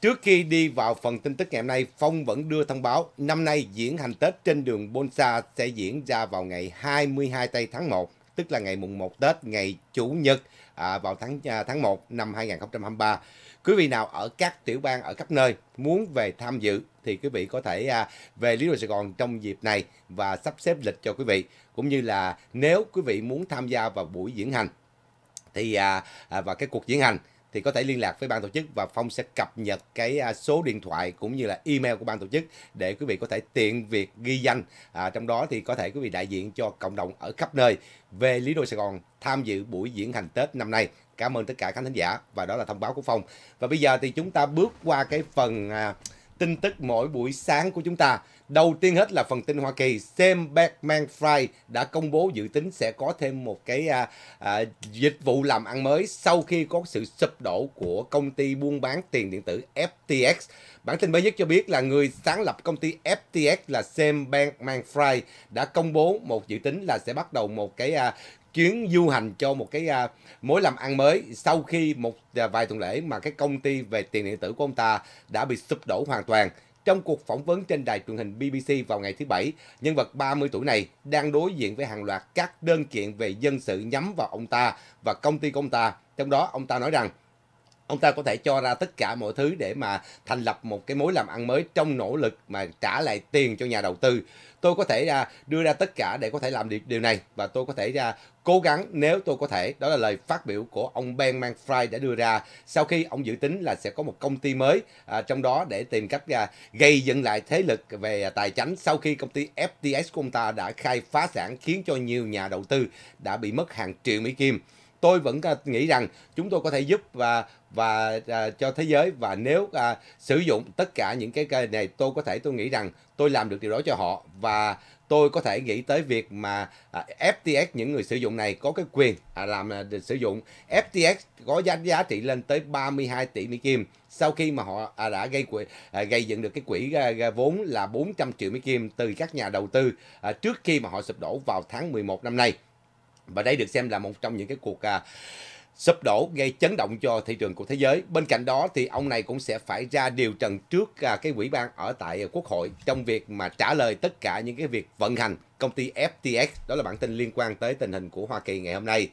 Trước khi đi vào phần tin tức ngày hôm nay, Phong vẫn đưa thông báo năm nay diễn hành Tết trên đường Bonsa sẽ diễn ra vào ngày 22 tây tháng 1, tức là ngày mùng 1 Tết, ngày Chủ nhật à, vào tháng à, tháng 1 năm 2023. Quý vị nào ở các tiểu bang ở khắp nơi muốn về tham dự thì quý vị có thể à, về Lý Đô Sài Gòn trong dịp này và sắp xếp lịch cho quý vị. Cũng như là nếu quý vị muốn tham gia vào buổi diễn hành thì à, à, và cái cuộc diễn hành thì có thể liên lạc với ban tổ chức và Phong sẽ cập nhật cái à, số điện thoại cũng như là email của ban tổ chức để quý vị có thể tiện việc ghi danh. À, trong đó thì có thể quý vị đại diện cho cộng đồng ở khắp nơi về Lý Đô Sài Gòn tham dự buổi diễn hành Tết năm nay. Cảm ơn tất cả khán thính giả và đó là thông báo của Phong. Và bây giờ thì chúng ta bước qua cái phần à, tin tức mỗi buổi sáng của chúng ta. Đầu tiên hết là phần tin Hoa Kỳ, Sam Bankman-Fried đã công bố dự tính sẽ có thêm một cái à, à, dịch vụ làm ăn mới sau khi có sự sụp đổ của công ty buôn bán tiền điện tử FTX. Bản tin mới nhất cho biết là người sáng lập công ty FTX là Sam Bankman-Fried đã công bố một dự tính là sẽ bắt đầu một cái à, chuyến du hành cho một cái à, mối làm ăn mới sau khi một à, vài tuần lễ mà cái công ty về tiền điện tử của ông ta đã bị sụp đổ hoàn toàn. Trong cuộc phỏng vấn trên đài truyền hình BBC vào ngày thứ Bảy, nhân vật 30 tuổi này đang đối diện với hàng loạt các đơn kiện về dân sự nhắm vào ông ta và công ty của ông ta. Trong đó, ông ta nói rằng ông ta có thể cho ra tất cả mọi thứ để mà thành lập một cái mối làm ăn mới trong nỗ lực mà trả lại tiền cho nhà đầu tư tôi có thể ra đưa ra tất cả để có thể làm được điều này và tôi có thể ra cố gắng nếu tôi có thể đó là lời phát biểu của ông Ben Manfred đã đưa ra sau khi ông dự tính là sẽ có một công ty mới à, trong đó để tìm cách à, gây dựng lại thế lực về tài chính sau khi công ty FTX của ông ta đã khai phá sản khiến cho nhiều nhà đầu tư đã bị mất hàng triệu mỹ kim tôi vẫn nghĩ rằng chúng tôi có thể giúp và và à, cho thế giới và nếu à, sử dụng tất cả những cái, cái này tôi có thể tôi nghĩ rằng tôi làm được điều đó cho họ và tôi có thể nghĩ tới việc mà à, FTX những người sử dụng này có cái quyền à, làm à, sử dụng FTX có giá giá trị lên tới 32 tỷ Mỹ kim sau khi mà họ à, đã gây quỹ à, gây dựng được cái quỹ à, vốn là 400 triệu Mỹ kim từ các nhà đầu tư à, trước khi mà họ sụp đổ vào tháng 11 năm nay. Và đây được xem là một trong những cái cuộc à, sụp đổ gây chấn động cho thị trường của thế giới. Bên cạnh đó thì ông này cũng sẽ phải ra điều trần trước à, cái quỹ ban ở tại Quốc hội trong việc mà trả lời tất cả những cái việc vận hành công ty FTX. Đó là bản tin liên quan tới tình hình của Hoa Kỳ ngày hôm nay.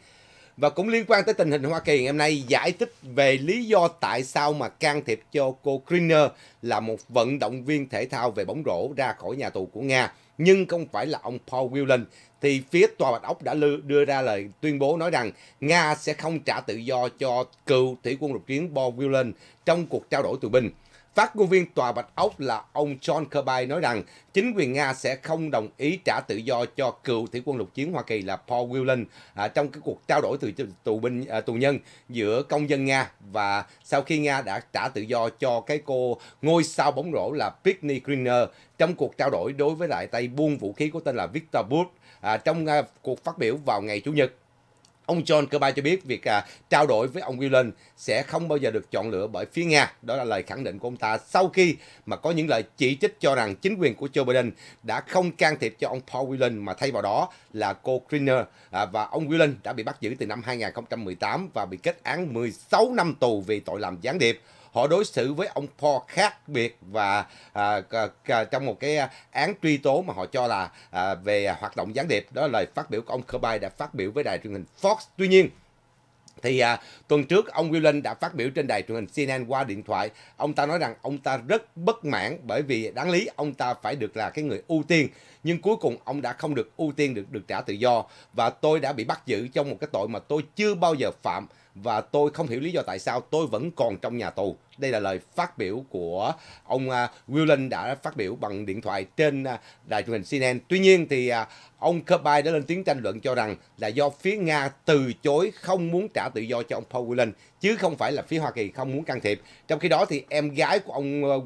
Và cũng liên quan tới tình hình Hoa Kỳ ngày hôm nay giải thích về lý do tại sao mà can thiệp cho cô Greener là một vận động viên thể thao về bóng rổ ra khỏi nhà tù của Nga nhưng không phải là ông Paul Whelan thì phía tòa bạch ốc đã đưa ra lời tuyên bố nói rằng nga sẽ không trả tự do cho cựu thủy quân lục chiến paul whelan trong cuộc trao đổi tù binh Phát ngôn viên Tòa Bạch Ốc là ông John Kirby nói rằng chính quyền Nga sẽ không đồng ý trả tự do cho cựu thủy quân lục chiến Hoa Kỳ là Paul Whelan à, trong cái cuộc trao đổi từ tù binh à, tù nhân giữa công dân Nga và sau khi Nga đã trả tự do cho cái cô ngôi sao bóng rổ là Britney Greener trong cuộc trao đổi đối với lại tay buôn vũ khí của tên là Victor Boot À, trong à, cuộc phát biểu vào ngày Chủ nhật, Ông John Kirby cho biết việc à, trao đổi với ông Whelan sẽ không bao giờ được chọn lựa bởi phía Nga. Đó là lời khẳng định của ông ta sau khi mà có những lời chỉ trích cho rằng chính quyền của Joe Biden đã không can thiệp cho ông Paul Whelan mà thay vào đó là cô Greener. À, và ông Whelan đã bị bắt giữ từ năm 2018 và bị kết án 16 năm tù vì tội làm gián điệp họ đối xử với ông Paul khác biệt và à, à, trong một cái à, án truy tố mà họ cho là à, về hoạt động gián điệp đó là lời phát biểu của ông Kirby đã phát biểu với đài truyền hình Fox tuy nhiên thì à, tuần trước ông Willen đã phát biểu trên đài truyền hình CNN qua điện thoại ông ta nói rằng ông ta rất bất mãn bởi vì đáng lý ông ta phải được là cái người ưu tiên nhưng cuối cùng ông đã không được ưu tiên được được trả tự do và tôi đã bị bắt giữ trong một cái tội mà tôi chưa bao giờ phạm và tôi không hiểu lý do tại sao tôi vẫn còn trong nhà tù. Đây là lời phát biểu của ông à, Willen đã phát biểu bằng điện thoại trên à, đài truyền hình CNN. Tuy nhiên thì à, ông Kirby đã lên tiếng tranh luận cho rằng là do phía Nga từ chối không muốn trả tự do cho ông Paul Willen chứ không phải là phía Hoa Kỳ không muốn can thiệp. Trong khi đó thì em gái của ông uh,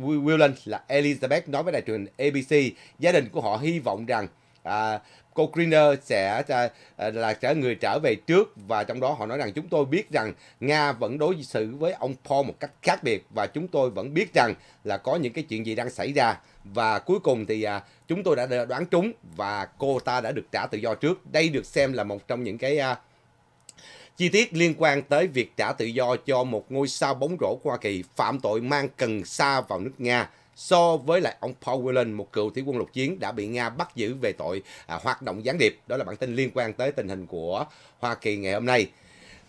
Willen là Elizabeth nói với đài truyền ABC gia đình của họ hy vọng rằng à, cô Greener sẽ à, à, là trở người trở về trước và trong đó họ nói rằng chúng tôi biết rằng Nga vẫn đối xử với ông Paul một cách khác biệt và chúng tôi vẫn biết rằng là có những cái chuyện gì đang xảy ra và cuối cùng thì à, chúng tôi đã đoán trúng và cô ta đã được trả tự do trước. Đây được xem là một trong những cái à, chi tiết liên quan tới việc trả tự do cho một ngôi sao bóng rổ của Hoa Kỳ phạm tội mang cần sa vào nước Nga so với lại ông Paul Whelan, một cựu thủy quân lục chiến đã bị Nga bắt giữ về tội à, hoạt động gián điệp. Đó là bản tin liên quan tới tình hình của Hoa Kỳ ngày hôm nay.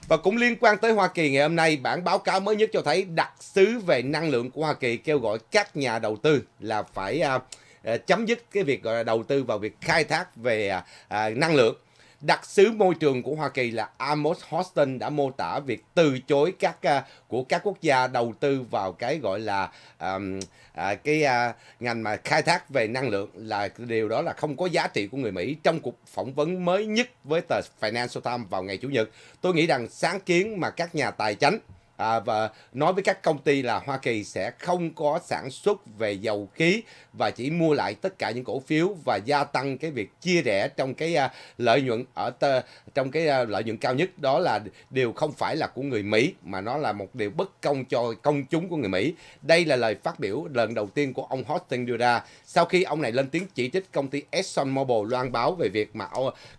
Và cũng liên quan tới Hoa Kỳ ngày hôm nay, bản báo cáo mới nhất cho thấy đặc sứ về năng lượng của Hoa Kỳ kêu gọi các nhà đầu tư là phải à, à chấm dứt cái việc gọi là đầu tư vào việc khai thác về à, à năng lượng Đặc sứ môi trường của Hoa Kỳ là Amos Houston đã mô tả việc từ chối các uh, của các quốc gia đầu tư vào cái gọi là um, uh, cái uh, ngành mà khai thác về năng lượng là điều đó là không có giá trị của người Mỹ trong cuộc phỏng vấn mới nhất với tờ Financial Times vào ngày chủ nhật. Tôi nghĩ rằng sáng kiến mà các nhà tài chính à, và nói với các công ty là Hoa Kỳ sẽ không có sản xuất về dầu khí và chỉ mua lại tất cả những cổ phiếu và gia tăng cái việc chia rẽ trong cái à, lợi nhuận ở tờ, trong cái à, lợi nhuận cao nhất đó là điều không phải là của người Mỹ mà nó là một điều bất công cho công chúng của người Mỹ. Đây là lời phát biểu lần đầu tiên của ông Hostin đưa ra sau khi ông này lên tiếng chỉ trích công ty ExxonMobil loan báo về việc mà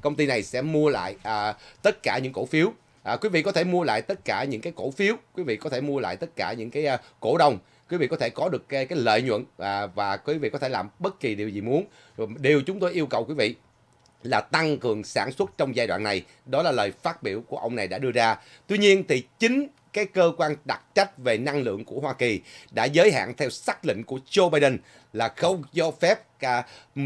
công ty này sẽ mua lại à, tất cả những cổ phiếu à, quý vị có thể mua lại tất cả những cái cổ phiếu quý vị có thể mua lại tất cả những cái à, cổ đông, quý vị có thể có được cái, cái lợi nhuận à, và quý vị có thể làm bất kỳ điều gì muốn điều chúng tôi yêu cầu quý vị là tăng cường sản xuất trong giai đoạn này đó là lời phát biểu của ông này đã đưa ra tuy nhiên thì chính cái cơ quan đặc trách về năng lượng của Hoa Kỳ đã giới hạn theo sắc lệnh của Joe Biden là không cho phép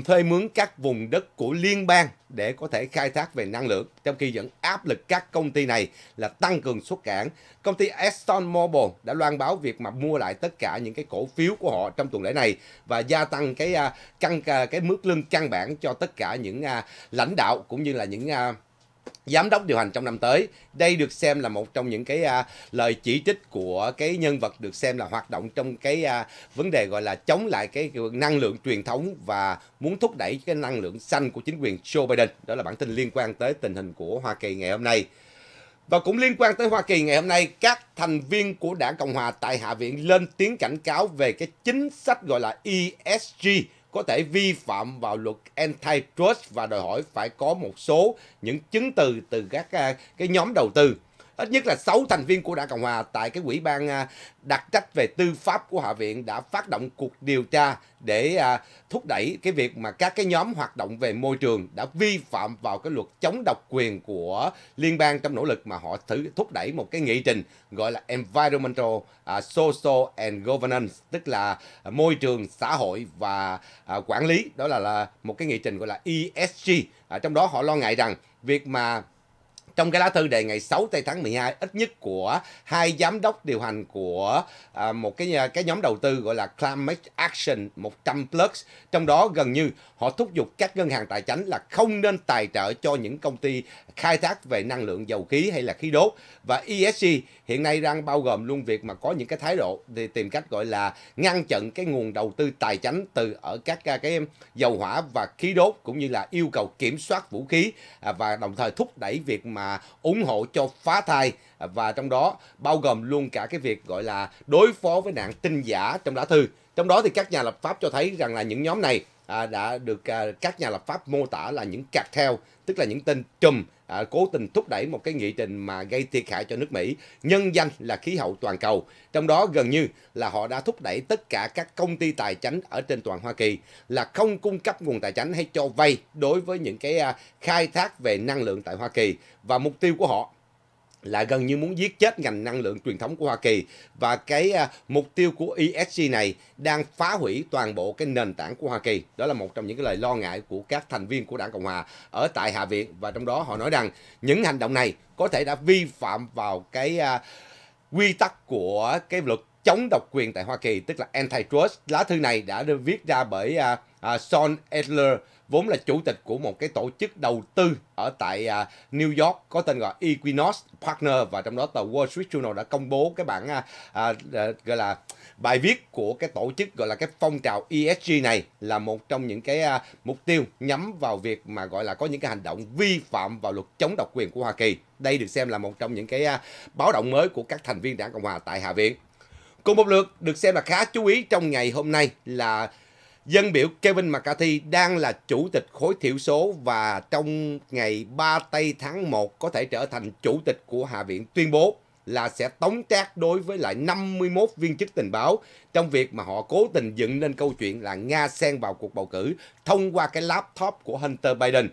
thuê mướn các vùng đất của liên bang để có thể khai thác về năng lượng, trong khi vẫn áp lực các công ty này là tăng cường xuất cảng. Công ty Exxon Mobil đã loan báo việc mà mua lại tất cả những cái cổ phiếu của họ trong tuần lễ này và gia tăng cái à, căn à, cái mức lương căn bản cho tất cả những à, lãnh đạo cũng như là những giám đốc điều hành trong năm tới. Đây được xem là một trong những cái à, lời chỉ trích của cái nhân vật được xem là hoạt động trong cái à, vấn đề gọi là chống lại cái năng lượng truyền thống và muốn thúc đẩy cái năng lượng xanh của chính quyền Joe Biden. Đó là bản tin liên quan tới tình hình của Hoa Kỳ ngày hôm nay. Và cũng liên quan tới Hoa Kỳ ngày hôm nay, các thành viên của đảng Cộng Hòa tại Hạ viện lên tiếng cảnh cáo về cái chính sách gọi là ESG có thể vi phạm vào luật antitrust và đòi hỏi phải có một số những chứng từ từ các à, cái nhóm đầu tư ít nhất là 6 thành viên của Đảng Cộng Hòa tại cái quỹ ban à, đặc trách về tư pháp của Hạ viện đã phát động cuộc điều tra để à, thúc đẩy cái việc mà các cái nhóm hoạt động về môi trường đã vi phạm vào cái luật chống độc quyền của liên bang trong nỗ lực mà họ thử thúc đẩy một cái nghị trình gọi là Environmental à, Social and Governance tức là môi trường xã hội và quản lý đó là, là một cái nghị trình gọi là ESG trong đó họ lo ngại rằng việc mà trong cái lá thư đề ngày 6 tây tháng 12 ít nhất của hai giám đốc điều hành của à, một cái à, cái nhóm đầu tư gọi là Climate Action 100 Plus trong đó gần như họ thúc giục các ngân hàng tài chính là không nên tài trợ cho những công ty khai thác về năng lượng dầu khí hay là khí đốt và ESG hiện nay đang bao gồm luôn việc mà có những cái thái độ thì tìm cách gọi là ngăn chặn cái nguồn đầu tư tài chính từ ở các à, cái dầu hỏa và khí đốt cũng như là yêu cầu kiểm soát vũ khí à, và đồng thời thúc đẩy việc mà mà ủng hộ cho phá thai và trong đó bao gồm luôn cả cái việc gọi là đối phó với nạn tin giả trong lá thư. Trong đó thì các nhà lập pháp cho thấy rằng là những nhóm này à, đã được à, các nhà lập pháp mô tả là những cạc theo, tức là những tên trùm à, cố tình thúc đẩy một cái nghị trình mà gây thiệt hại cho nước Mỹ, nhân danh là khí hậu toàn cầu. Trong đó gần như là họ đã thúc đẩy tất cả các công ty tài chính ở trên toàn Hoa Kỳ là không cung cấp nguồn tài chính hay cho vay đối với những cái à, khai thác về năng lượng tại Hoa Kỳ và mục tiêu của họ là gần như muốn giết chết ngành năng lượng truyền thống của Hoa Kỳ và cái à, mục tiêu của ESG này đang phá hủy toàn bộ cái nền tảng của Hoa Kỳ. Đó là một trong những cái lời lo ngại của các thành viên của Đảng Cộng hòa ở tại Hạ viện và trong đó họ nói rằng những hành động này có thể đã vi phạm vào cái à, quy tắc của cái luật chống độc quyền tại Hoa Kỳ tức là antitrust. Lá thư này đã được viết ra bởi à, Sean Adler vốn là chủ tịch của một cái tổ chức đầu tư ở tại à, New York có tên gọi Equinox Partner và trong đó tờ Wall Street Journal đã công bố cái bản à, à, à gọi là bài viết của cái tổ chức gọi là cái phong trào ESG này là một trong những cái à, mục tiêu nhắm vào việc mà gọi là có những cái hành động vi phạm vào luật chống độc quyền của Hoa Kỳ. Đây được xem là một trong những cái à, báo động mới của các thành viên Đảng Cộng hòa tại Hạ viện. Cùng một lượt được xem là khá chú ý trong ngày hôm nay là Dân biểu Kevin McCarthy đang là chủ tịch khối thiểu số và trong ngày 3 tây tháng 1 có thể trở thành chủ tịch của Hạ viện tuyên bố là sẽ tống trác đối với lại 51 viên chức tình báo trong việc mà họ cố tình dựng nên câu chuyện là Nga xen vào cuộc bầu cử thông qua cái laptop của Hunter Biden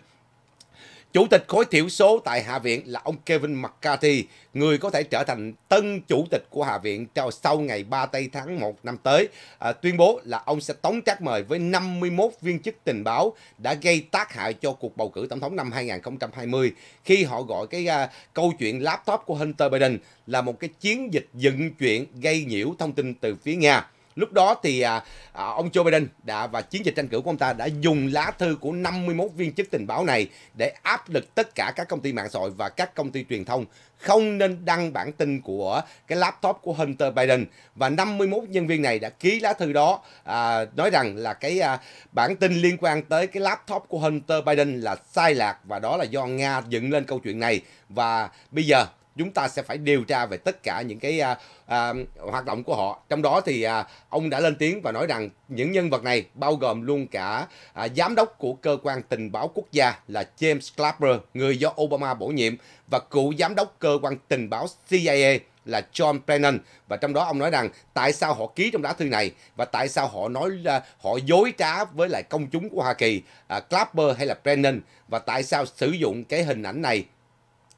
Chủ tịch khối thiểu số tại Hạ viện là ông Kevin McCarthy, người có thể trở thành tân chủ tịch của Hạ viện cho sau ngày 3 tây tháng 1 năm tới. À, tuyên bố là ông sẽ tống trác mời với 51 viên chức tình báo đã gây tác hại cho cuộc bầu cử tổng thống năm 2020 khi họ gọi cái à, câu chuyện laptop của Hunter Biden là một cái chiến dịch dựng chuyện gây nhiễu thông tin từ phía Nga. Lúc đó thì à, à, ông Joe Biden đã và chiến dịch tranh cử của ông ta đã dùng lá thư của 51 viên chức tình báo này để áp lực tất cả các công ty mạng xã hội và các công ty truyền thông không nên đăng bản tin của cái laptop của Hunter Biden và 51 nhân viên này đã ký lá thư đó à, nói rằng là cái à, bản tin liên quan tới cái laptop của Hunter Biden là sai lạc và đó là do Nga dựng lên câu chuyện này và bây giờ chúng ta sẽ phải điều tra về tất cả những cái à, à, hoạt động của họ trong đó thì à, ông đã lên tiếng và nói rằng những nhân vật này bao gồm luôn cả à, giám đốc của cơ quan tình báo quốc gia là James Clapper người do Obama bổ nhiệm và cựu giám đốc cơ quan tình báo CIA là John Brennan và trong đó ông nói rằng tại sao họ ký trong lá thư này và tại sao họ nói là họ dối trá với lại công chúng của Hoa Kỳ, à, Clapper hay là Brennan và tại sao sử dụng cái hình ảnh này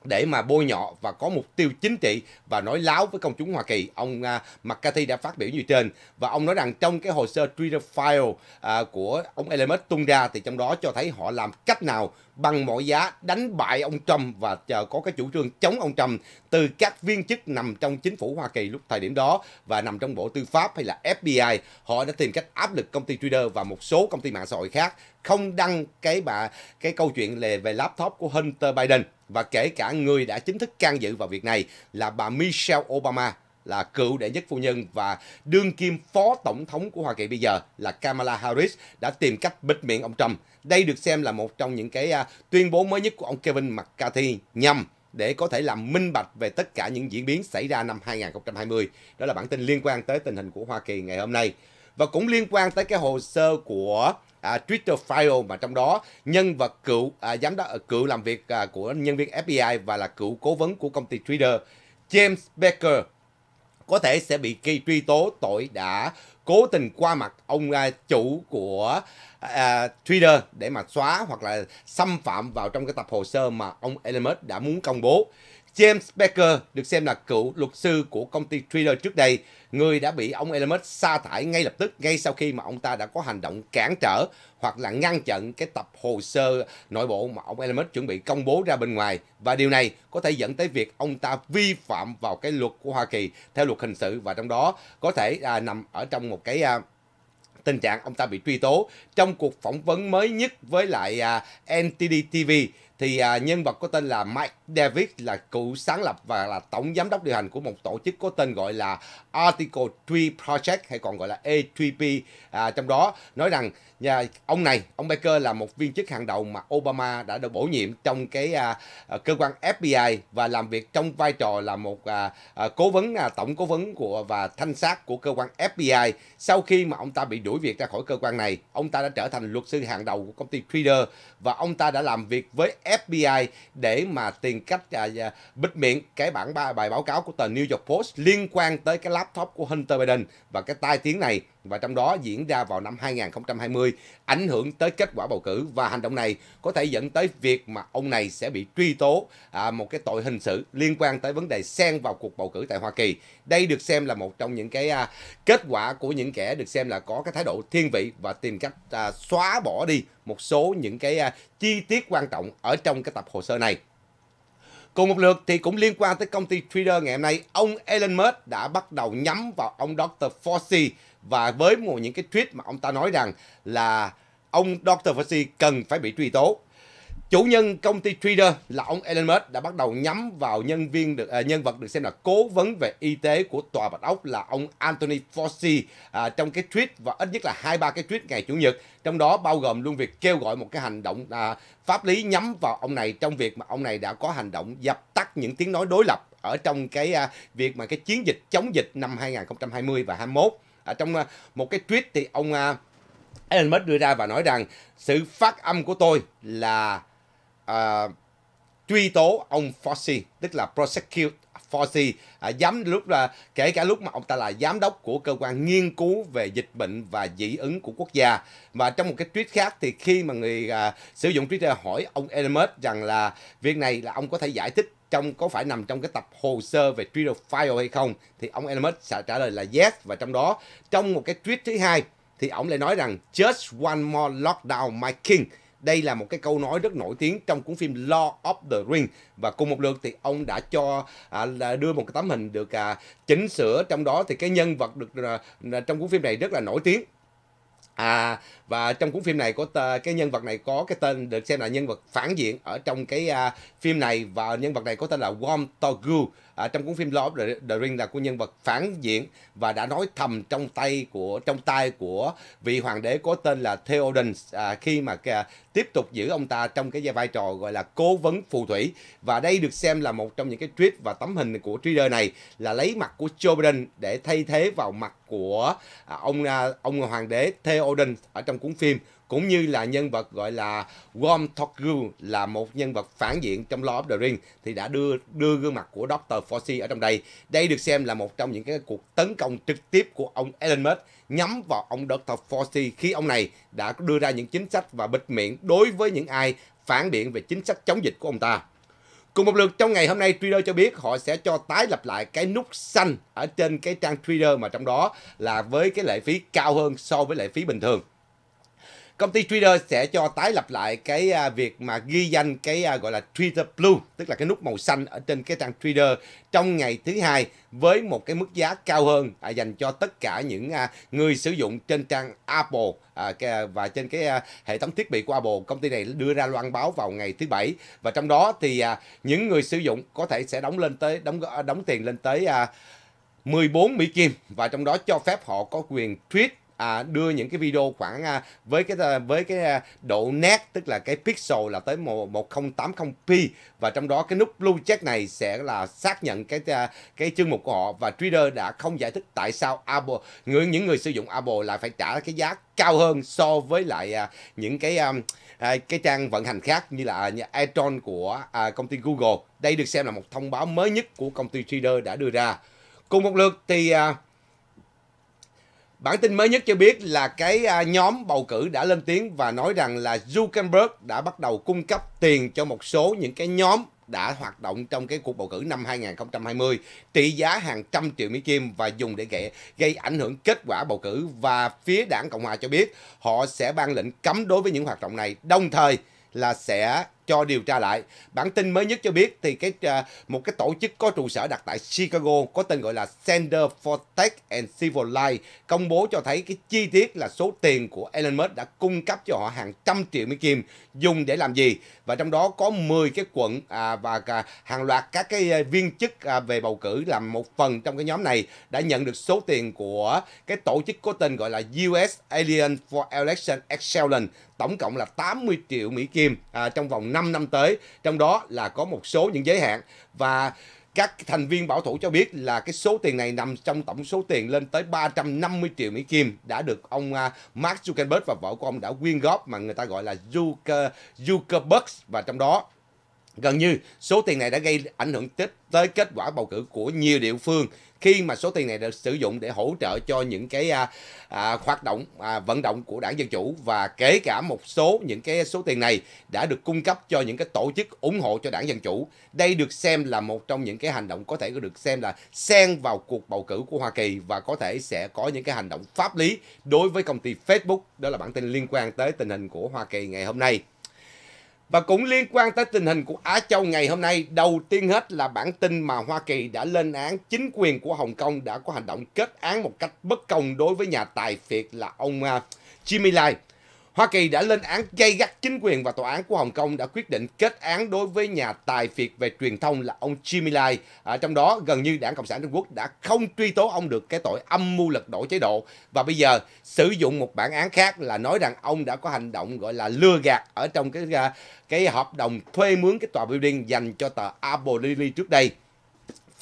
để mà bôi nhọ và có mục tiêu chính trị và nói láo với công chúng Hoa Kỳ. Ông uh, McCarthy đã phát biểu như trên và ông nói rằng trong cái hồ sơ Twitter file uh, của ông Elon tung ra thì trong đó cho thấy họ làm cách nào bằng mọi giá đánh bại ông Trump và chờ có cái chủ trương chống ông Trump từ các viên chức nằm trong chính phủ Hoa Kỳ lúc thời điểm đó và nằm trong Bộ Tư pháp hay là FBI. Họ đã tìm cách áp lực công ty Twitter và một số công ty mạng xã hội khác không đăng cái bà cái câu chuyện về, về laptop của Hunter Biden và kể cả người đã chính thức can dự vào việc này là bà Michelle Obama là cựu đệ nhất phu nhân và đương kim phó tổng thống của Hoa Kỳ bây giờ là Kamala Harris đã tìm cách bịt miệng ông Trump. Đây được xem là một trong những cái à, tuyên bố mới nhất của ông Kevin McCarthy nhằm để có thể làm minh bạch về tất cả những diễn biến xảy ra năm 2020. Đó là bản tin liên quan tới tình hình của Hoa Kỳ ngày hôm nay và cũng liên quan tới cái hồ sơ của à, Twitter file mà trong đó nhân vật cựu à, giám đốc cựu làm việc à, của nhân viên FBI và là cựu cố vấn của công ty Twitter James Baker có thể sẽ bị kỳ truy tố tội đã cố tình qua mặt ông à, chủ của à, Twitter để mà xóa hoặc là xâm phạm vào trong cái tập hồ sơ mà ông Elon Musk đã muốn công bố. James Baker được xem là cựu luật sư của công ty Twitter trước đây, người đã bị ông Elon Musk sa thải ngay lập tức ngay sau khi mà ông ta đã có hành động cản trở hoặc là ngăn chặn cái tập hồ sơ nội bộ mà ông Elon Musk chuẩn bị công bố ra bên ngoài và điều này có thể dẫn tới việc ông ta vi phạm vào cái luật của Hoa Kỳ theo luật hình sự và trong đó có thể à, nằm ở trong một cái à, tình trạng ông ta bị truy tố trong cuộc phỏng vấn mới nhất với lại à, NTD TV thì à, nhân vật có tên là Mike Davis là cựu sáng lập và là tổng giám đốc điều hành của một tổ chức có tên gọi là Article 3 Project hay còn gọi là A3P à, trong đó nói rằng nhà ông này ông Baker là một viên chức hàng đầu mà Obama đã được bổ nhiệm trong cái à, à cơ quan FBI và làm việc trong vai trò là một à, à, cố vấn à, tổng cố vấn của và thanh sát của cơ quan FBI sau khi mà ông ta bị đuổi việc ra khỏi cơ quan này ông ta đã trở thành luật sư hàng đầu của công ty Twitter và ông ta đã làm việc với FBI để mà tìm cách à, à, bịt miệng cái bản bài báo cáo của tờ New York Post liên quan tới cái laptop của Hunter Biden và cái tai tiếng này và trong đó diễn ra vào năm 2020 ảnh hưởng tới kết quả bầu cử và hành động này có thể dẫn tới việc mà ông này sẽ bị truy tố à, một cái tội hình sự liên quan tới vấn đề xen vào cuộc bầu cử tại Hoa Kỳ. Đây được xem là một trong những cái à, kết quả của những kẻ được xem là có cái thái độ thiên vị và tìm cách à, xóa bỏ đi một số những cái à, chi tiết quan trọng ở trong cái tập hồ sơ này. Cùng một lượt thì cũng liên quan tới công ty Twitter ngày hôm nay, ông Elon Musk đã bắt đầu nhắm vào ông Dr. Fauci và với một những cái tweet mà ông ta nói rằng là ông Dr. Fauci cần phải bị truy tố. Chủ nhân công ty Trader là ông Elon Musk đã bắt đầu nhắm vào nhân viên được à, nhân vật được xem là cố vấn về y tế của tòa Bạch Ốc là ông Anthony Fauci à, trong cái tweet và ít nhất là hai ba cái tweet ngày chủ nhật, trong đó bao gồm luôn việc kêu gọi một cái hành động à, pháp lý nhắm vào ông này trong việc mà ông này đã có hành động dập tắt những tiếng nói đối lập ở trong cái à, việc mà cái chiến dịch chống dịch năm 2020 và 21. À, trong à, một cái tweet thì ông à, Elon Musk đưa ra và nói rằng sự phát âm của tôi là à, truy tố ông Fossey tức là prosecute Fossey à, giám lúc là kể cả lúc mà ông ta là giám đốc của cơ quan nghiên cứu về dịch bệnh và dị ứng của quốc gia và trong một cái tweet khác thì khi mà người à, sử dụng Twitter hỏi ông Elon rằng là việc này là ông có thể giải thích trong có phải nằm trong cái tập hồ sơ về Twitter file hay không thì ông Elon sẽ trả lời là yes và trong đó trong một cái tweet thứ hai thì ông lại nói rằng just one more lockdown my king đây là một cái câu nói rất nổi tiếng trong cuốn phim Law of the Ring và cùng một lượt thì ông đã cho à, là đưa một cái tấm hình được à, chỉnh sửa trong đó thì cái nhân vật được à, trong cuốn phim này rất là nổi tiếng à và trong cuốn phim này có tờ, cái nhân vật này có cái tên được xem là nhân vật phản diện ở trong cái à, phim này và nhân vật này có tên là Wong Togu à, trong cuốn phim Lord of the Ring là cô nhân vật phản diện và đã nói thầm trong tay của trong tay của vị hoàng đế có tên là Theoden à, khi mà à, tiếp tục giữ ông ta trong cái vai trò gọi là cố vấn phù thủy và đây được xem là một trong những cái tweet và tấm hình của trailer này là lấy mặt của Joe Biden để thay thế vào mặt của à, ông à, ông hoàng đế Theoden ở trong cuốn phim cũng như là nhân vật gọi là Wong Tokyu là một nhân vật phản diện trong Lord of the Ring thì đã đưa đưa gương mặt của Dr. Fawcett ở trong đây. Đây được xem là một trong những cái cuộc tấn công trực tiếp của ông Elon Musk nhắm vào ông Dr. Fauci khi ông này đã đưa ra những chính sách và bịt miệng đối với những ai phản biện về chính sách chống dịch của ông ta. Cùng một lượt trong ngày hôm nay Twitter cho biết họ sẽ cho tái lập lại cái nút xanh ở trên cái trang Twitter mà trong đó là với cái lệ phí cao hơn so với lệ phí bình thường. Công ty Twitter sẽ cho tái lập lại cái à, việc mà ghi danh cái à, gọi là Twitter Blue, tức là cái nút màu xanh ở trên cái trang Twitter trong ngày thứ hai với một cái mức giá cao hơn à, dành cho tất cả những à, người sử dụng trên trang Apple à, à và trên cái à, hệ thống thiết bị của Apple. Công ty này đưa ra loan báo vào ngày thứ bảy và trong đó thì à, những người sử dụng có thể sẽ đóng lên tới đóng đóng tiền lên tới à, 14 Mỹ Kim và trong đó cho phép họ có quyền tweet à, đưa những cái video khoảng à, với cái à, với cái à, độ nét tức là cái pixel là tới 1080p và trong đó cái nút blue check này sẽ là xác nhận cái à, cái chương mục của họ và trader đã không giải thích tại sao Apple người những người sử dụng Apple lại phải trả cái giá cao hơn so với lại à, những cái à, à cái trang vận hành khác như là à, như Aton của à, công ty Google. Đây được xem là một thông báo mới nhất của công ty Trader đã đưa ra. Cùng một lượt thì à, Bản tin mới nhất cho biết là cái à, nhóm bầu cử đã lên tiếng và nói rằng là Zuckerberg đã bắt đầu cung cấp tiền cho một số những cái nhóm đã hoạt động trong cái cuộc bầu cử năm 2020 trị giá hàng trăm triệu Mỹ Kim và dùng để gây, gây ảnh hưởng kết quả bầu cử và phía đảng Cộng Hòa cho biết họ sẽ ban lệnh cấm đối với những hoạt động này đồng thời là sẽ cho điều tra lại. Bản tin mới nhất cho biết thì cái à, một cái tổ chức có trụ sở đặt tại Chicago có tên gọi là Center for Tech and Civil Life công bố cho thấy cái chi tiết là số tiền của Elon Musk đã cung cấp cho họ hàng trăm triệu Mỹ Kim dùng để làm gì và trong đó có 10 cái quận à, và hàng loạt các cái à, viên chức về bầu cử làm một phần trong cái nhóm này đã nhận được số tiền của cái tổ chức có tên gọi là US Alien for Election Excellence tổng cộng là 80 triệu Mỹ Kim à, trong vòng 5 năm tới. Trong đó là có một số những giới hạn và các thành viên bảo thủ cho biết là cái số tiền này nằm trong tổng số tiền lên tới 350 triệu Mỹ Kim đã được ông à, Mark Zuckerberg và vợ của ông đã quyên góp mà người ta gọi là Zucker, Zuckerberg và trong đó Gần như số tiền này đã gây ảnh hưởng tích tới kết quả bầu cử của nhiều địa phương khi mà số tiền này được sử dụng để hỗ trợ cho những cái à, à, hoạt động à, vận động của đảng Dân Chủ và kể cả một số những cái số tiền này đã được cung cấp cho những cái tổ chức ủng hộ cho đảng Dân Chủ. Đây được xem là một trong những cái hành động có thể được xem là xen vào cuộc bầu cử của Hoa Kỳ và có thể sẽ có những cái hành động pháp lý đối với công ty Facebook. Đó là bản tin liên quan tới tình hình của Hoa Kỳ ngày hôm nay. Và cũng liên quan tới tình hình của Á Châu ngày hôm nay, đầu tiên hết là bản tin mà Hoa Kỳ đã lên án chính quyền của Hồng Kông đã có hành động kết án một cách bất công đối với nhà tài phiệt là ông à, Jimmy Lai. Hoa Kỳ đã lên án gay gắt chính quyền và tòa án của Hồng Kông đã quyết định kết án đối với nhà tài phiệt về truyền thông là ông Jimmy Lai. À, trong đó gần như đảng Cộng sản Trung Quốc đã không truy tố ông được cái tội âm mưu lật đổ chế độ và bây giờ sử dụng một bản án khác là nói rằng ông đã có hành động gọi là lừa gạt ở trong cái à, cái hợp đồng thuê mướn cái tòa building dành cho tờ Apple Daily trước đây.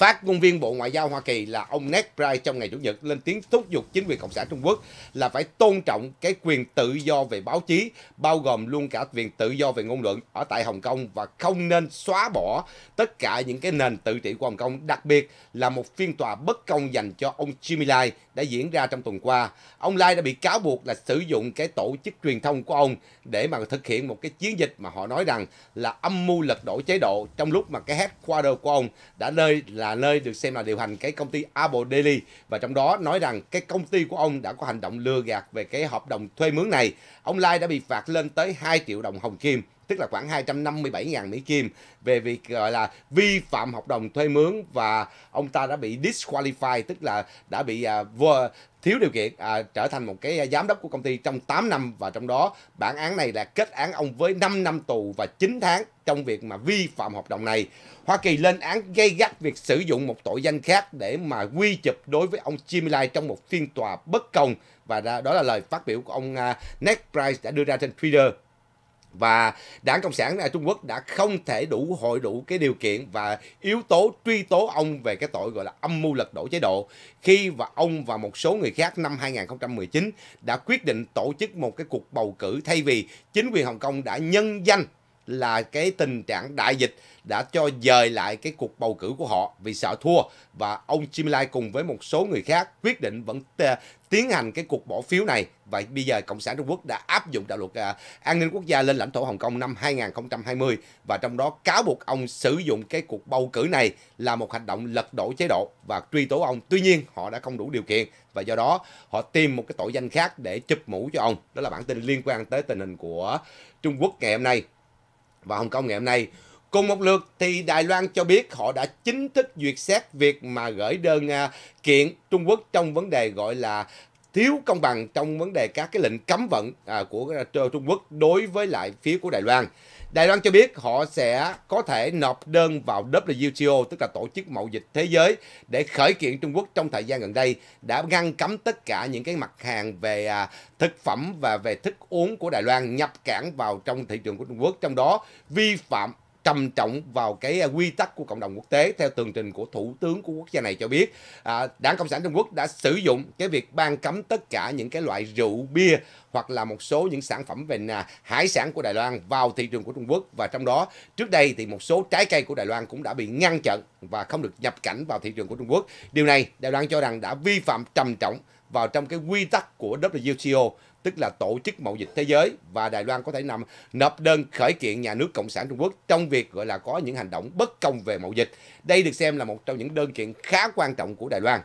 Phát ngôn viên Bộ Ngoại giao Hoa Kỳ là ông Ned Price trong ngày Chủ nhật lên tiếng thúc giục chính quyền Cộng sản Trung Quốc là phải tôn trọng cái quyền tự do về báo chí, bao gồm luôn cả quyền tự do về ngôn luận ở tại Hồng Kông và không nên xóa bỏ tất cả những cái nền tự trị của Hồng Kông, đặc biệt là một phiên tòa bất công dành cho ông Jimmy Lai đã diễn ra trong tuần qua. Ông Lai đã bị cáo buộc là sử dụng cái tổ chức truyền thông của ông để mà thực hiện một cái chiến dịch mà họ nói rằng là âm mưu lật đổ chế độ trong lúc mà cái headquarter của ông đã nơi là nơi được xem là điều hành cái công ty Apple Daily và trong đó nói rằng cái công ty của ông đã có hành động lừa gạt về cái hợp đồng thuê mướn này. Ông Lai đã bị phạt lên tới 2 triệu đồng hồng kim tức là khoảng 257.000 Mỹ Kim về việc gọi là vi phạm hợp đồng thuê mướn và ông ta đã bị disqualify tức là đã bị uh, vô, thiếu điều kiện à, trở thành một cái giám đốc của công ty trong 8 năm và trong đó bản án này là kết án ông với 5 năm tù và 9 tháng trong việc mà vi phạm hợp đồng này. Hoa Kỳ lên án gây gắt việc sử dụng một tội danh khác để mà quy chụp đối với ông Jimmy Lai trong một phiên tòa bất công và đó là lời phát biểu của ông à, Ned Price đã đưa ra trên Twitter và đảng cộng sản trung quốc đã không thể đủ hội đủ cái điều kiện và yếu tố truy tố ông về cái tội gọi là âm mưu lật đổ chế độ khi và ông và một số người khác năm 2019 đã quyết định tổ chức một cái cuộc bầu cử thay vì chính quyền hồng kông đã nhân danh là cái tình trạng đại dịch đã cho dời lại cái cuộc bầu cử của họ vì sợ thua và ông Jimmy Lai cùng với một số người khác quyết định vẫn ờ, tiến hành cái cuộc bỏ phiếu này và bây giờ Cộng sản Trung Quốc đã áp dụng đạo luật ờ, an ninh quốc gia lên lãnh thổ Hồng Kông năm 2020 và trong đó cáo buộc ông sử dụng cái cuộc bầu cử này là một hành động lật đổ chế độ và truy tố ông. Tuy nhiên họ đã không đủ điều kiện và do đó họ tìm một cái tội danh khác để chụp mũ cho ông. Đó là bản tin liên quan tới tình hình của Trung Quốc ngày hôm nay và Hồng Kông ngày hôm nay. Cùng một lượt thì Đài Loan cho biết họ đã chính thức duyệt xét việc mà gửi đơn à, kiện Trung Quốc trong vấn đề gọi là thiếu công bằng trong vấn đề các cái lệnh cấm vận à, của à, Trung Quốc đối với lại phía của Đài Loan. Đài Loan cho biết họ sẽ có thể nộp đơn vào WTO, tức là Tổ chức Mậu dịch Thế giới, để khởi kiện Trung Quốc trong thời gian gần đây đã ngăn cấm tất cả những cái mặt hàng về à, thực phẩm và về thức uống của Đài Loan nhập cảng vào trong thị trường của Trung Quốc, trong đó vi phạm trầm trọng vào cái à, quy tắc của cộng đồng quốc tế theo tường trình của thủ tướng của quốc gia này cho biết à, đảng cộng sản trung quốc đã sử dụng cái việc ban cấm tất cả những cái loại rượu bia hoặc là một số những sản phẩm về à, hải sản của đài loan vào thị trường của trung quốc và trong đó trước đây thì một số trái cây của đài loan cũng đã bị ngăn chặn và không được nhập cảnh vào thị trường của trung quốc điều này đài loan cho rằng đã vi phạm trầm trọng vào trong cái quy tắc của wto tức là Tổ chức Mậu dịch Thế giới và Đài Loan có thể nằm nộp đơn khởi kiện nhà nước Cộng sản Trung Quốc trong việc gọi là có những hành động bất công về mậu dịch. Đây được xem là một trong những đơn kiện khá quan trọng của Đài Loan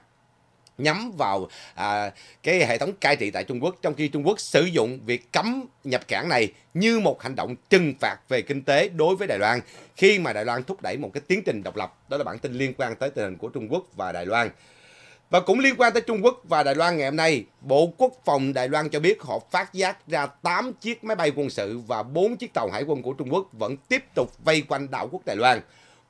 nhắm vào à, cái hệ thống cai trị tại Trung Quốc trong khi Trung Quốc sử dụng việc cấm nhập cảng này như một hành động trừng phạt về kinh tế đối với Đài Loan khi mà Đài Loan thúc đẩy một cái tiến trình độc lập đó là bản tin liên quan tới tình hình của Trung Quốc và Đài Loan và cũng liên quan tới Trung Quốc và Đài Loan ngày hôm nay, Bộ Quốc phòng Đài Loan cho biết họ phát giác ra 8 chiếc máy bay quân sự và 4 chiếc tàu hải quân của Trung Quốc vẫn tiếp tục vây quanh đảo quốc Đài Loan.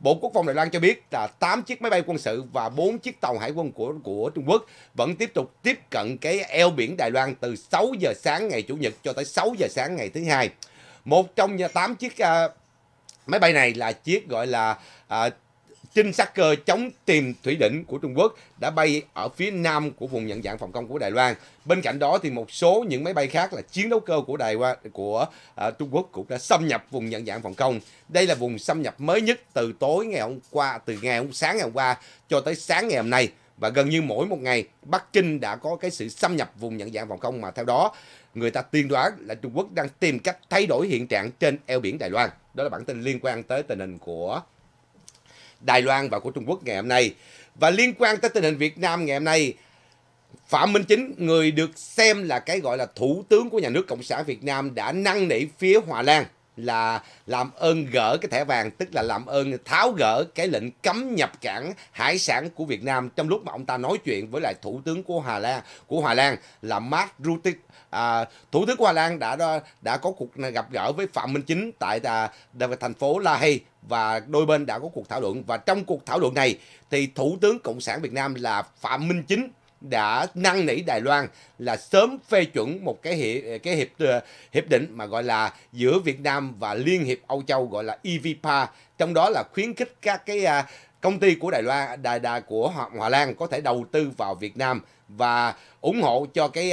Bộ Quốc phòng Đài Loan cho biết là 8 chiếc máy bay quân sự và 4 chiếc tàu hải quân của của Trung Quốc vẫn tiếp tục tiếp cận cái eo biển Đài Loan từ 6 giờ sáng ngày Chủ nhật cho tới 6 giờ sáng ngày thứ hai. Một trong 8 chiếc uh, máy bay này là chiếc gọi là uh, trinh sát cơ chống tìm thủy đỉnh của Trung Quốc đã bay ở phía nam của vùng nhận dạng phòng không của Đài Loan. Bên cạnh đó thì một số những máy bay khác là chiến đấu cơ của Đài của uh, Trung Quốc cũng đã xâm nhập vùng nhận dạng phòng không. Đây là vùng xâm nhập mới nhất từ tối ngày hôm qua, từ ngày hôm sáng ngày hôm qua cho tới sáng ngày hôm nay và gần như mỗi một ngày Bắc Kinh đã có cái sự xâm nhập vùng nhận dạng phòng không mà theo đó người ta tiên đoán là Trung Quốc đang tìm cách thay đổi hiện trạng trên eo biển Đài Loan. Đó là bản tin liên quan tới tình hình của Đài Loan và của Trung Quốc ngày hôm nay. Và liên quan tới tình hình Việt Nam ngày hôm nay, Phạm Minh Chính, người được xem là cái gọi là thủ tướng của nhà nước Cộng sản Việt Nam đã năn nỉ phía Hòa Lan là làm ơn gỡ cái thẻ vàng tức là làm ơn tháo gỡ cái lệnh cấm nhập cảng hải sản của Việt Nam trong lúc mà ông ta nói chuyện với lại thủ tướng của Hà Lan của Hà Lan là Mark Rutte à, thủ tướng của Hà Lan đã đã có cuộc gặp gỡ với Phạm Minh Chính tại à, thành phố La Hay và đôi bên đã có cuộc thảo luận và trong cuộc thảo luận này thì Thủ tướng Cộng sản Việt Nam là Phạm Minh Chính đã năn nỉ Đài Loan là sớm phê chuẩn một cái hiệp, cái hiệp ờ, hiệp định mà gọi là giữa Việt Nam và Liên hiệp Âu Châu gọi là EVPA, trong đó là khuyến khích các cái à, công ty của Đài Loan, Đài Đà của Hòa Lan có thể đầu tư vào Việt Nam và ủng hộ cho cái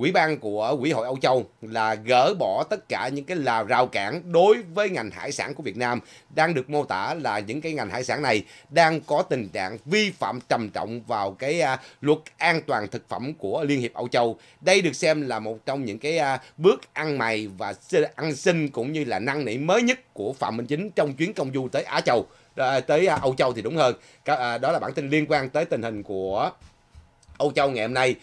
quỹ à, ban của quỹ hội Âu Châu là gỡ bỏ tất cả những cái là rào cản đối với ngành hải sản của Việt Nam đang được mô tả là những cái ngành hải sản này đang có tình trạng vi phạm trầm trọng vào cái à, luật an toàn thực phẩm của Liên hiệp Âu Châu. Đây được xem là một trong những cái à, bước ăn mày và ăn xin cũng như là năng nỉ mới nhất của Phạm Minh Chính trong chuyến công du tới Á Châu tới Âu Châu thì đúng hơn. Đó là bản tin liên quan tới tình hình của Âu Châu ngày hôm nay.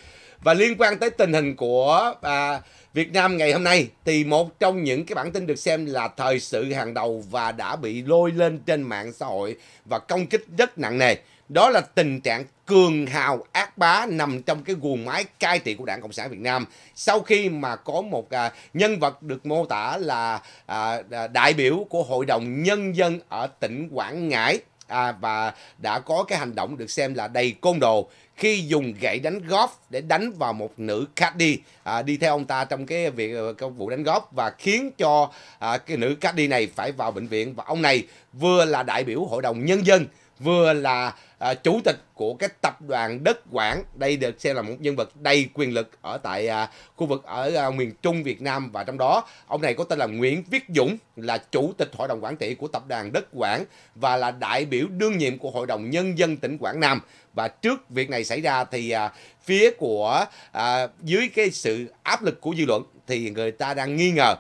Và liên quan tới tình hình của à, Việt Nam ngày hôm nay thì một trong những cái bản tin được xem là thời sự hàng đầu và đã bị lôi lên trên mạng xã hội và công kích rất nặng nề. Đó là tình trạng cường hào ác bá nằm trong cái guồng máy cai trị của Đảng Cộng sản Việt Nam sau khi mà có một à, nhân vật được mô tả là à, à đại biểu của Hội đồng Nhân dân ở tỉnh Quảng Ngãi à, và đã có cái hành động được xem là đầy côn đồ khi dùng gậy đánh golf để đánh vào một nữ caddy à, đi theo ông ta trong cái việc cái vụ đánh golf và khiến cho à, cái nữ caddy này phải vào bệnh viện và ông này vừa là đại biểu hội đồng nhân dân vừa là à, chủ tịch của cái tập đoàn đất Quảng đây được xem là một nhân vật đầy quyền lực ở tại à, khu vực ở à, miền Trung Việt Nam và trong đó ông này có tên là Nguyễn Viết Dũng là chủ tịch hội đồng quản trị của tập đoàn đất Quảng và là đại biểu đương nhiệm của hội đồng nhân dân tỉnh Quảng Nam và trước việc này xảy ra thì à, phía của à, dưới cái sự áp lực của dư luận thì người ta đang nghi ngờ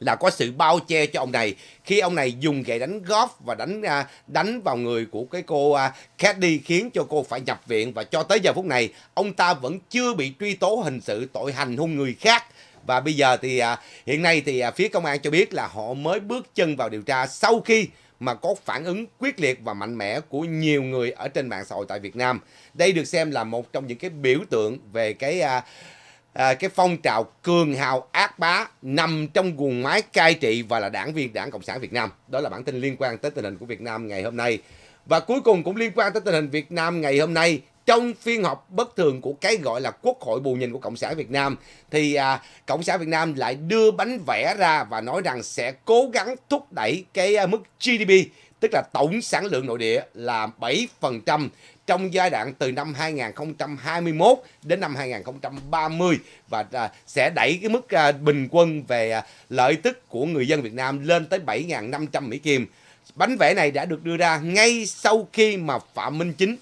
là có sự bao che cho ông này khi ông này dùng gậy đánh góp và đánh à, đánh vào người của cái cô à, Caddy khiến cho cô phải nhập viện và cho tới giờ phút này ông ta vẫn chưa bị truy tố hình sự tội hành hung người khác và bây giờ thì à, hiện nay thì phía công an cho biết là họ mới bước chân vào điều tra sau khi mà có phản ứng quyết liệt và mạnh mẽ của nhiều người ở trên mạng xã hội tại Việt Nam. Đây được xem là một trong những cái biểu tượng về cái uh, à, cái phong trào cường hào ác bá nằm trong quần máy cai trị và là đảng viên đảng Cộng sản Việt Nam. Đó là bản tin liên quan tới tình hình của Việt Nam ngày hôm nay. Và cuối cùng cũng liên quan tới tình hình Việt Nam ngày hôm nay trong phiên họp bất thường của cái gọi là Quốc hội bù nhìn của Cộng sản Việt Nam thì à, Cộng sản Việt Nam lại đưa bánh vẽ ra và nói rằng sẽ cố gắng thúc đẩy cái à, mức GDP tức là tổng sản lượng nội địa là 7% trong giai đoạn từ năm 2021 đến năm 2030 và à, sẽ đẩy cái mức à, bình quân về à, lợi tức của người dân Việt Nam lên tới 7.500 Mỹ Kim. Bánh vẽ này đã được đưa ra ngay sau khi mà Phạm Minh Chính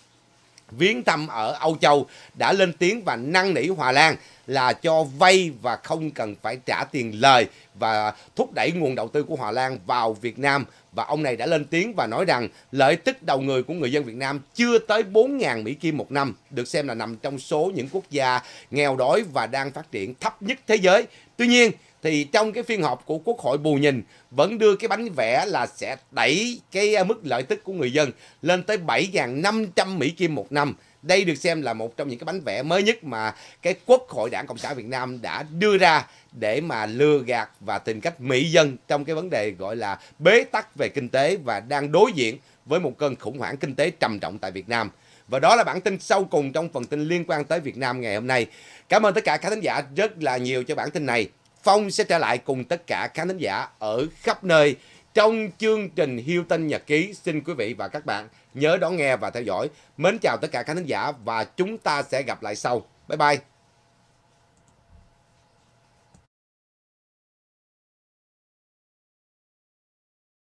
viếng thăm ở Âu Châu đã lên tiếng và năn nỉ Hòa Lan là cho vay và không cần phải trả tiền lời và thúc đẩy nguồn đầu tư của Hòa Lan vào Việt Nam và ông này đã lên tiếng và nói rằng lợi tức đầu người của người dân Việt Nam chưa tới 4.000 Mỹ Kim một năm được xem là nằm trong số những quốc gia nghèo đói và đang phát triển thấp nhất thế giới. Tuy nhiên, thì trong cái phiên họp của Quốc hội bù nhìn vẫn đưa cái bánh vẽ là sẽ đẩy cái à, mức lợi tức của người dân lên tới 7.500 Mỹ Kim một năm. Đây được xem là một trong những cái bánh vẽ mới nhất mà cái Quốc hội Đảng Cộng sản Việt Nam đã đưa ra để mà lừa gạt và tìm cách mỹ dân trong cái vấn đề gọi là bế tắc về kinh tế và đang đối diện với một cơn khủng hoảng kinh tế trầm trọng tại Việt Nam. Và đó là bản tin sau cùng trong phần tin liên quan tới Việt Nam ngày hôm nay. Cảm ơn tất cả các khán giả rất là nhiều cho bản tin này. Phong sẽ trở lại cùng tất cả khán thính giả ở khắp nơi trong chương trình Hiêu Tinh Nhật Ký. Xin quý vị và các bạn nhớ đón nghe và theo dõi. Mến chào tất cả khán thính giả và chúng ta sẽ gặp lại sau. Bye bye!